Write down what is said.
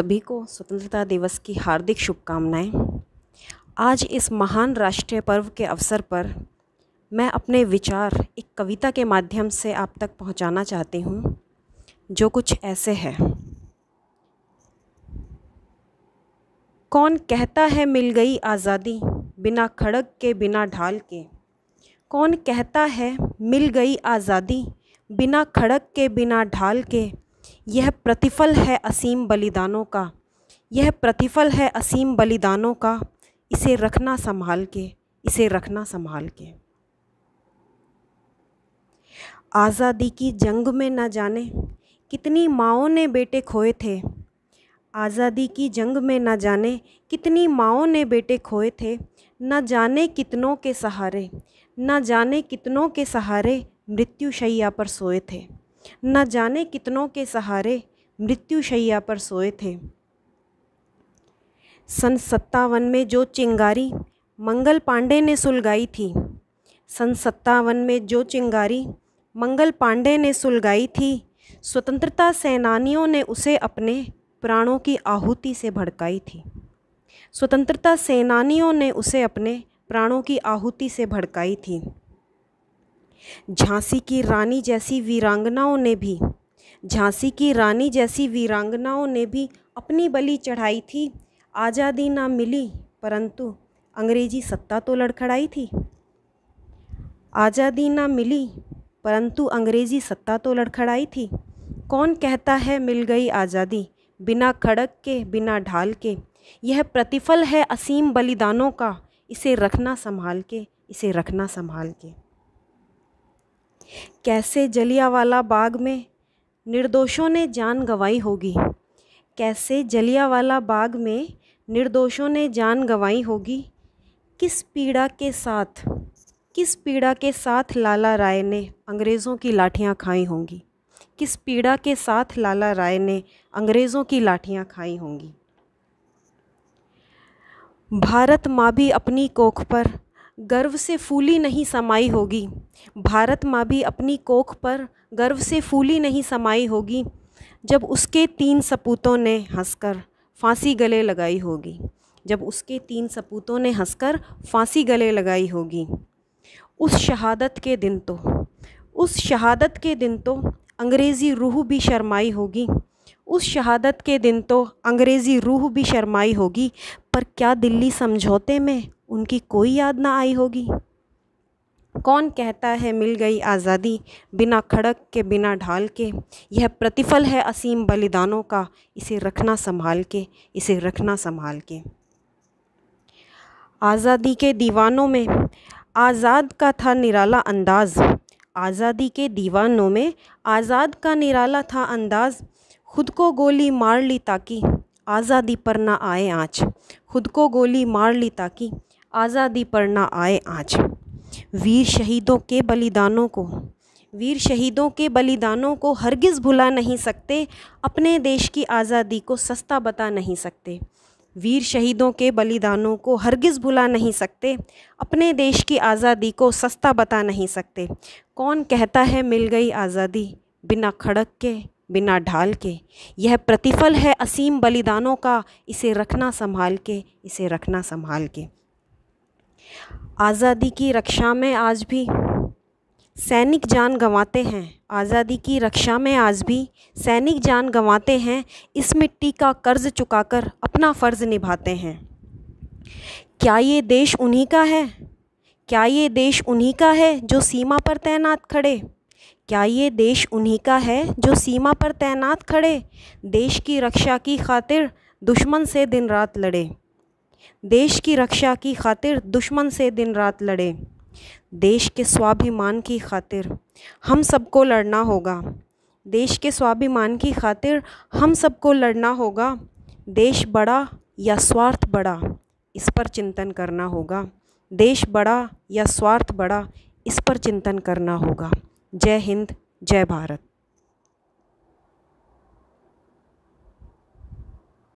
सभी को स्वतंत्रता दिवस की हार्दिक शुभकामनाएं आज इस महान राष्ट्रीय पर्व के अवसर पर मैं अपने विचार एक कविता के माध्यम से आप तक पहुंचाना चाहती हूं, जो कुछ ऐसे है कौन कहता है मिल गई आज़ादी बिना खड़ग के बिना ढाल के कौन कहता है मिल गई आज़ादी बिना खड़क के बिना ढाल के यह प्रतिफल है असीम बलिदानों का यह प्रतिफल है असीम बलिदानों का इसे रखना संभाल के इसे रखना संभाल के आज़ादी की जंग में न जाने कितनी माओं ने बेटे खोए थे आज़ादी की जंग में न जाने कितनी माओं ने बेटे खोए थे न जाने कितनों के सहारे न जाने कितनों के सहारे मृत्यु शैया पर सोए थे न जाने कितनों के सहारे मृत्युशैया पर सोए थे सन सत्तावन में जो चिंगारी मंगल पांडे ने सुलगाई थी सन सत्तावन में जो चिंगारी मंगल पांडे ने सुलगाई थी स्वतंत्रता सेनानियों ने उसे अपने प्राणों की आहुति से भड़काई थी स्वतंत्रता सेनानियों ने उसे अपने प्राणों की आहुति से भड़काई थी झांसी की रानी जैसी वीरांगनाओं ने भी झांसी की रानी जैसी वीरांगनाओं ने भी अपनी बलि चढ़ाई थी आज़ादी ना मिली परंतु अंग्रेजी सत्ता तो लड़खड़ाई थी आज़ादी ना मिली परंतु अंग्रेज़ी सत्ता तो लड़खड़ाई थी कौन कहता है मिल गई आज़ादी बिना खड़क के बिना ढाल के यह प्रतिफल है असीम बलिदानों का इसे रखना संभाल के इसे रखना संभाल के कैसे जलियावाला बाग में निर्दोषों ने जान गवाई होगी कैसे जलियावाला बाग में निर्दोषों ने जान गवाई होगी किस पीड़ा के साथ किस पीड़ा के साथ लाला राय ने अंग्रेज़ों की लाठियां खाई होंगी किस पीड़ा के साथ लाला राय ने अंग्रेज़ों की लाठियां खाई होंगी भारत माँ भी अपनी कोख पर गर्व से फूली नहीं समाई होगी भारत माँ भी अपनी कोख पर गर्व से फूली नहीं समाई होगी जब उसके तीन सपूतों ने हंसकर फांसी गले लगाई होगी जब उसके तीन सपूतों ने हंसकर फांसी गले लगाई होगी उस शहादत के दिन तो उस शहादत के दिन तो अंग्रेज़ी रूह भी शर्माई होगी उस शहादत के दिन तो अंग्रेज़ी रूह भी शर्माई होगी पर क्या दिल्ली समझौते में उनकी कोई याद ना आई होगी कौन कहता है मिल गई आज़ादी बिना खड़क के बिना ढाल के यह प्रतिफल है असीम बलिदानों का इसे रखना संभाल के इसे रखना संभाल के आज़ादी के दीवानों में आज़ाद का था निराला अंदाज आज़ादी के दीवानों में आज़ाद का निराला था अंदाज खुद को गोली मार ली ताकि आज़ादी पर ना आए आँच खुद को गोली मार ली ताकि आज़ादी पर ना आए आज वीर शहीदों के बलिदानों को वीर शहीदों के बलिदानों को हरगिज़ भुला नहीं सकते अपने देश की आज़ादी को सस्ता बता नहीं सकते वीर शहीदों के बलिदानों को हरगिज़ भुला नहीं सकते अपने देश की आज़ादी को सस्ता बता नहीं सकते कौन कहता है मिल गई आज़ादी बिना खड़क के बिना ढाल के यह प्रतिफल है असीम बलिदानों का इसे रखना संभाल के इसे रखना संभाल के आज़ादी की रक्षा में आज भी सैनिक जान गंवाते हैं आज़ादी की रक्षा में आज भी सैनिक जान गंवाते हैं इस मिट्टी का कर्ज चुकाकर अपना फ़र्ज़ निभाते हैं क्या ये देश उन्हीं का है क्या ये देश उन्हीं का है जो सीमा पर तैनात खड़े क्या ये देश उन्हीं का है जो सीमा पर तैनात खड़े देश की रक्षा की खातिर दुश्मन से दिन रात लड़े देश की रक्षा की खातिर दुश्मन से दिन रात लड़े देश के स्वाभिमान की खातिर हम सबको लड़ना होगा देश के स्वाभिमान की खातिर हम सबको लड़ना होगा देश बड़ा या स्वार्थ बड़ा इस पर चिंतन करना होगा देश बड़ा या स्वार्थ बड़ा इस पर चिंतन करना होगा जय हिंद जय भारत